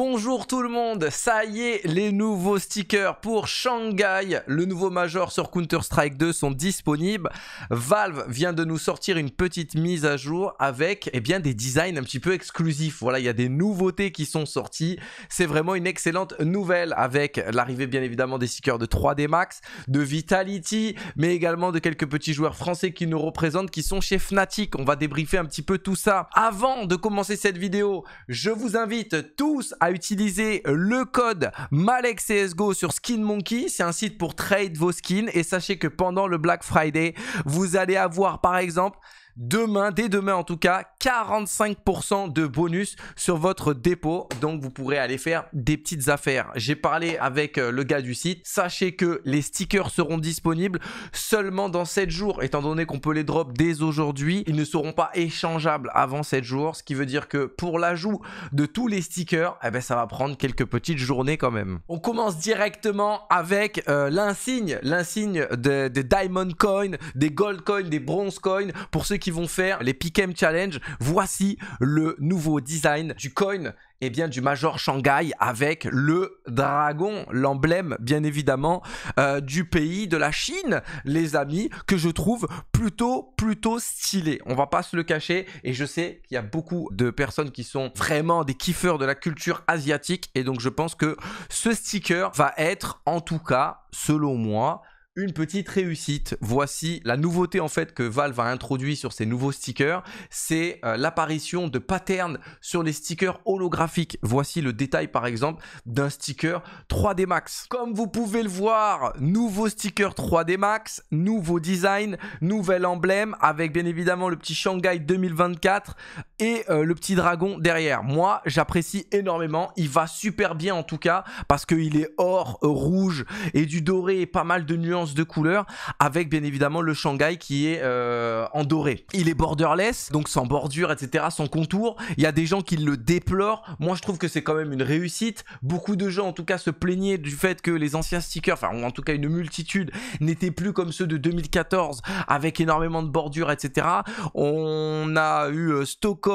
Bonjour tout le monde, ça y est, les nouveaux stickers pour Shanghai, le nouveau Major sur Counter-Strike 2 sont disponibles. Valve vient de nous sortir une petite mise à jour avec eh bien, des designs un petit peu exclusifs. Voilà, il y a des nouveautés qui sont sorties. C'est vraiment une excellente nouvelle avec l'arrivée bien évidemment des stickers de 3D Max, de Vitality, mais également de quelques petits joueurs français qui nous représentent, qui sont chez Fnatic. On va débriefer un petit peu tout ça. Avant de commencer cette vidéo, je vous invite tous à à utiliser le code MALEXCSGO sur SkinMonkey. C'est un site pour trade vos skins et sachez que pendant le Black Friday, vous allez avoir par exemple demain, dès demain en tout cas, 45% de bonus sur votre dépôt. Donc vous pourrez aller faire des petites affaires. J'ai parlé avec euh, le gars du site. Sachez que les stickers seront disponibles seulement dans 7 jours. Étant donné qu'on peut les drop dès aujourd'hui, ils ne seront pas échangeables avant 7 jours. Ce qui veut dire que pour l'ajout de tous les stickers, eh ben, ça va prendre quelques petites journées quand même. On commence directement avec euh, l'insigne, l'insigne des Diamond Coin, des Gold Coin, des Bronze coins, Pour ceux qui vont faire les Pick'em Challenge. Voici le nouveau design du coin et eh bien, du Major Shanghai avec le dragon, l'emblème bien évidemment euh, du pays de la Chine, les amis, que je trouve plutôt, plutôt stylé. On va pas se le cacher et je sais qu'il y a beaucoup de personnes qui sont vraiment des kiffeurs de la culture asiatique et donc je pense que ce sticker va être en tout cas, selon moi, une petite réussite. Voici la nouveauté en fait que Valve a introduit sur ses nouveaux stickers, c'est euh, l'apparition de patterns sur les stickers holographiques. Voici le détail par exemple d'un sticker 3D Max. Comme vous pouvez le voir, nouveau sticker 3D Max, nouveau design, nouvel emblème avec bien évidemment le petit Shanghai 2024 et euh, le petit dragon derrière. Moi, j'apprécie énormément. Il va super bien en tout cas parce qu'il est or, euh, rouge et du doré et pas mal de nuances de couleurs avec bien évidemment le Shanghai qui est euh, en doré. Il est borderless, donc sans bordure, etc., sans contour. Il y a des gens qui le déplorent. Moi, je trouve que c'est quand même une réussite. Beaucoup de gens en tout cas se plaignaient du fait que les anciens stickers, enfin en tout cas une multitude, n'étaient plus comme ceux de 2014 avec énormément de bordures, etc. On a eu Stockholm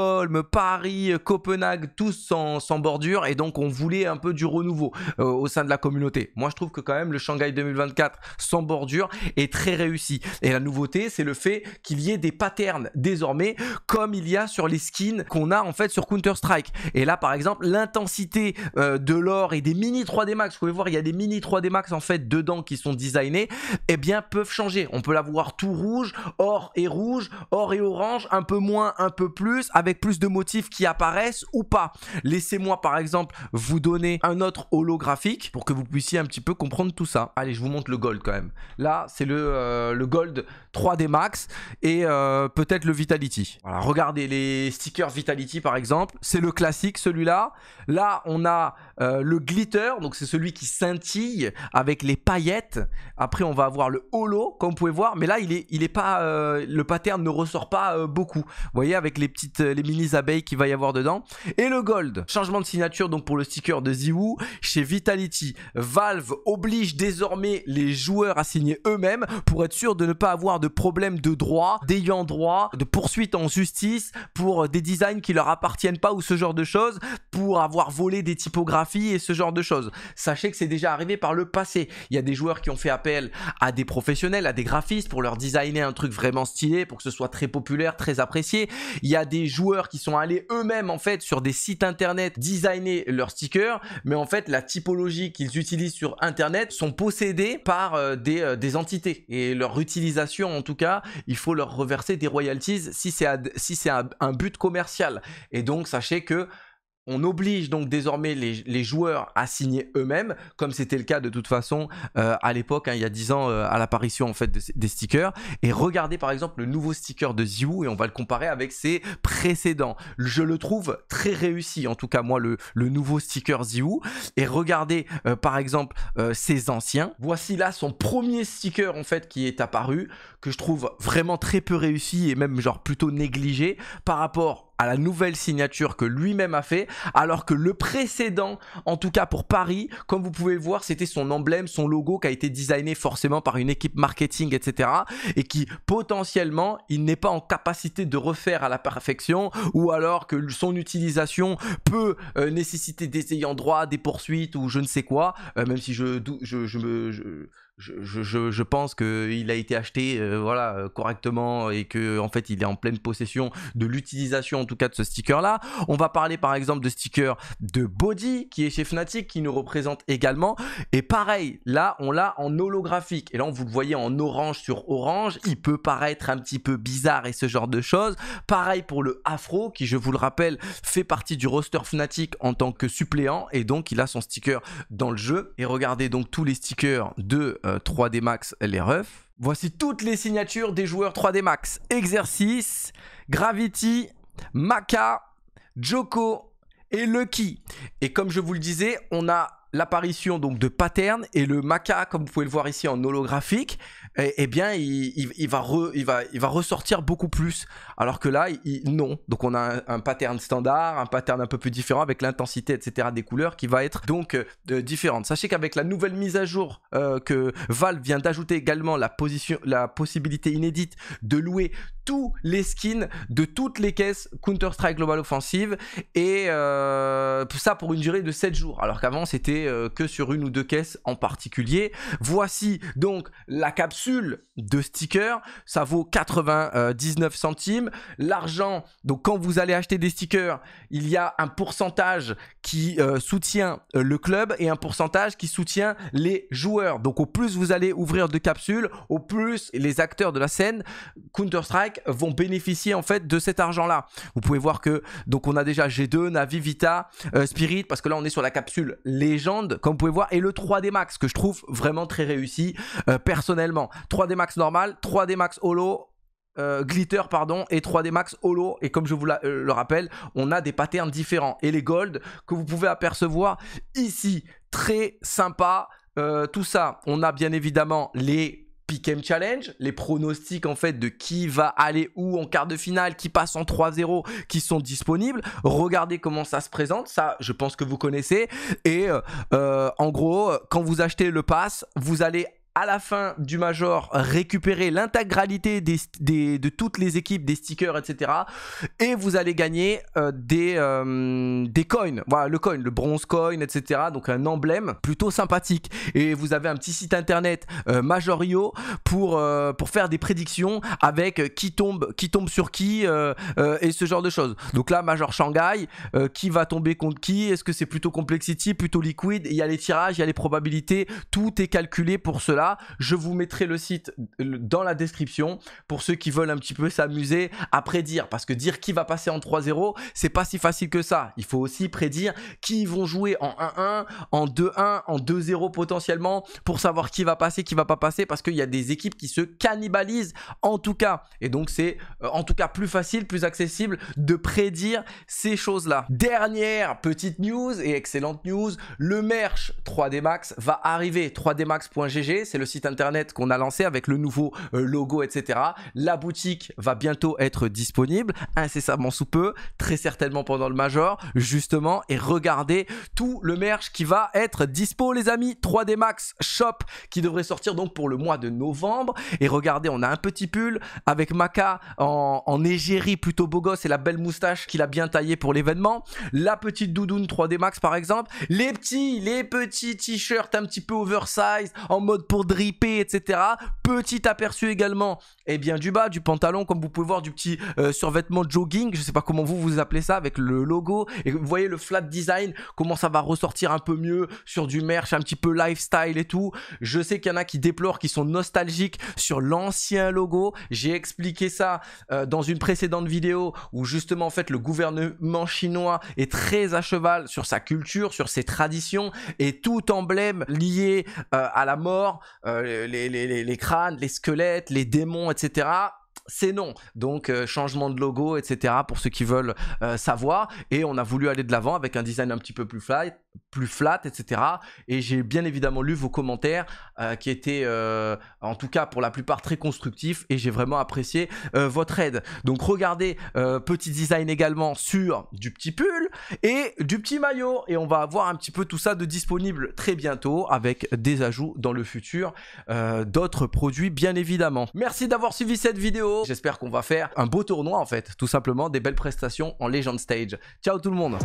Paris, Copenhague, tous sans, bordure, et donc on voulait un peu du renouveau euh, au sein de la communauté. Moi, je trouve que quand même le Shanghai 2024 sans bordure est très réussi. Et la nouveauté, c'est le fait qu'il y ait des patterns désormais, comme il y a sur les skins qu'on a en fait sur Counter-Strike. Et là, par exemple, l'intensité euh, de l'or et des mini 3D Max, vous pouvez voir, il y a des mini 3D Max en fait dedans qui sont designés, et eh bien peuvent changer. On peut l'avoir tout rouge, or et rouge, or et orange, un peu moins, un peu plus, avec plus de motifs qui apparaissent ou pas. Laissez-moi par exemple vous donner un autre holographique pour que vous puissiez un petit peu comprendre tout ça. Allez, je vous montre le gold quand même. Là, c'est le, euh, gold 3D Max et euh, peut-être le Vitality. regardez les stickers Vitality par exemple. C'est le classique celui-là. Là, on a euh, le glitter, donc c'est celui qui scintille avec les paillettes. Après, on va avoir le holo, comme vous pouvez voir. Mais là, il est, il est pas, le pattern ne ressort pas beaucoup. Vous voyez, avec les petites les mini abeilles qui va y avoir dedans. Et le gold, changement de signature donc pour le sticker de Ziwoo chez Vitality. Valve oblige désormais les joueurs à signer eux-mêmes pour être sûr de ne pas avoir de problème de droit, d'ayant droit, de poursuite en justice pour des designs qui leur appartiennent pas ou ce genre de choses, pour avoir volé des typographies et ce genre de choses. Sachez que c'est déjà arrivé par le passé. Il y a des joueurs qui ont fait appel à des professionnels, à des graphistes pour leur designer un truc vraiment stylé, pour que ce soit très populaire, très apprécié. Il y a des joueurs qui sont allés eux-mêmes en fait sur des sites internet designer leurs stickers, mais en fait la typologie qu'ils utilisent sur internet sont possédés par euh, euh, des, entités et leur utilisation en tout cas, il faut leur reverser des royalties si c'est si c'est un but commercial. Et donc sachez que on oblige donc désormais les, joueurs à signer eux-mêmes, comme c'était le cas de toute façon euh, à l'époque, hein, il y a 10 ans, euh, à l'apparition en fait des stickers. Et regardez par exemple le nouveau sticker de Ziou et on va le comparer avec ses précédents. Je le trouve très réussi, en tout cas moi, le, nouveau sticker Ziou. Et regardez euh, par exemple ses anciens. Voici là son premier sticker en fait qui est apparu, que je trouve vraiment très peu réussi et même genre plutôt négligé par rapport à la nouvelle signature que lui-même a fait, alors que le précédent, en tout cas pour Paris, comme vous pouvez le voir, c'était son emblème, son logo qui a été designé forcément par une équipe marketing, etc. Et qui potentiellement, il n'est pas en capacité de refaire à la perfection, ou alors que son utilisation peut euh, nécessiter des ayants droit, des poursuites ou je ne sais quoi, euh, même si je, je, je, me, je, je, je, pense qu'il a été acheté euh, voilà, euh, correctement et que en fait il est en pleine possession de l'utilisation en tout cas de ce sticker là. On va parler par exemple de sticker de Body qui est chez Fnatic qui nous représente également. Et pareil, là on l'a en holographique. Et là vous le voyez en orange sur orange. Il peut paraître un petit peu bizarre et ce genre de choses. Pareil pour le Afro qui je vous le rappelle fait partie du roster Fnatic en tant que suppléant et donc il a son sticker dans le jeu. Et regardez donc tous les stickers de 3D euh, Max les refs. Voici toutes les signatures des joueurs 3D Max. Exercice, Gravity, Maka, Joko et Lucky. Et comme je vous le disais, on a l'apparition donc de Pattern et le Maca, comme vous pouvez le voir ici en holographique, eh, eh bien, il, va il, va, il va ressortir beaucoup plus. Alors que là, il, non. Donc, on a un, pattern standard, un pattern un peu plus différent avec l'intensité, etc. des couleurs qui va être donc euh, différente. Sachez qu'avec la nouvelle mise à jour euh, que Valve vient d'ajouter également la, position, la possibilité inédite de louer tous les skins de toutes les caisses Counter-Strike Global Offensive et euh, ça pour une durée de 7 jours. Alors qu'avant, c'était euh, que sur une ou deux caisses en particulier. Voici donc la capsule de stickers. Ça vaut 99 centimes. L'argent, donc quand vous allez acheter des stickers, il y a un pourcentage qui euh, soutient euh, le club et un pourcentage qui soutient les joueurs. Donc au plus vous allez ouvrir de capsules, au plus les acteurs de la scène Counter-Strike vont bénéficier en fait de cet argent-là. Vous pouvez voir que donc on a déjà G2, Navi, Vita, Spirit, parce que là on est sur la capsule légende comme vous pouvez voir, et le 3D Max, que je trouve vraiment très réussi euh, personnellement. 3D Max normal, 3D Max Holo, euh, glitter pardon et 3D Max Holo et comme je vous euh, le rappelle on a des patterns différents et les gold que vous pouvez apercevoir ici très sympa tout ça on a bien évidemment les Pick'em Challenge, les pronostics en fait de qui va aller où en quart de finale, qui passe en 3-0, qui sont disponibles. Regardez comment ça se présente, ça je pense que vous connaissez. Et euh, euh, en gros, quand vous achetez le pass, vous allez à la fin du Major récupérer l'intégralité de toutes les équipes, des stickers, etc. Et vous allez gagner euh, des, euh, des coins. Voilà, le coin, le bronze coin, etc. Donc un emblème plutôt sympathique. Et vous avez un petit site internet euh, Majorio pour, pour faire des prédictions avec qui tombe, qui tombe sur qui et ce genre de choses. Donc là, Major Shanghai, qui va tomber contre qui Est-ce que c'est plutôt Complexity, plutôt Liquid Il y a les tirages, il y a les probabilités. Tout est calculé pour cela je vous mettrai le site euh, dans la description pour ceux qui veulent un petit peu s'amuser à prédire. Parce que dire qui va passer en 3-0, c'est pas si facile que ça. Il faut aussi prédire qui vont jouer en 1-1, en 2-1, en 2-0 potentiellement pour savoir qui va passer, qui va pas passer. Parce qu'il y a des équipes qui se cannibalisent en tout cas. Et donc c'est euh, en tout cas plus facile, plus accessible de prédire ces choses-là. Dernière petite news et excellente news, le merch 3D Max va arriver. 3dmax.gg, c'est le site internet qu'on a lancé avec le nouveau euh, logo, etc. La boutique va bientôt être disponible, incessamment sous peu, très certainement pendant le Major, justement. Et regardez tout le merch qui va être dispo, les amis. 3D Max Shop qui devrait sortir donc pour le mois de novembre. Et regardez, on a un petit pull avec Maca en, égérie plutôt beau gosse et la belle moustache qu'il a bien taillée pour l'événement. La petite doudoune 3D Max par exemple. Les petits, les petits t-shirts un petit peu oversize en mode pour Dripé, etc. Petit aperçu également, et eh bien du bas, du pantalon, comme vous pouvez voir, du petit euh, survêtement jogging, je sais pas comment vous vous appelez ça, avec le logo. Et vous voyez le flat design, comment ça va ressortir un peu mieux sur du merch, un petit peu lifestyle et tout. Je sais qu'il y en a qui déplorent, qui sont nostalgiques sur l'ancien logo. J'ai expliqué ça euh, dans une précédente vidéo où justement en fait le gouvernement chinois est très à cheval sur sa culture, sur ses traditions et tout emblème lié euh, à la mort euh, les, les, les, crânes, les squelettes, les démons, etc c'est non. Donc euh, changement de logo, etc. pour ceux qui veulent euh, savoir. Et on a voulu aller de l'avant avec un design un petit peu plus flat, plus etc. Et j'ai bien évidemment lu vos commentaires euh, qui étaient en tout cas pour la plupart très constructifs et j'ai vraiment apprécié votre aide. Donc regardez petit design également sur du petit pull et du petit maillot. Et on va avoir un petit peu tout ça de disponible très bientôt avec des ajouts dans le futur d'autres produits bien évidemment. Merci d'avoir suivi cette vidéo. J'espère qu'on va faire un beau tournoi en fait, tout simplement des belles prestations en Legend Stage. Ciao tout le monde.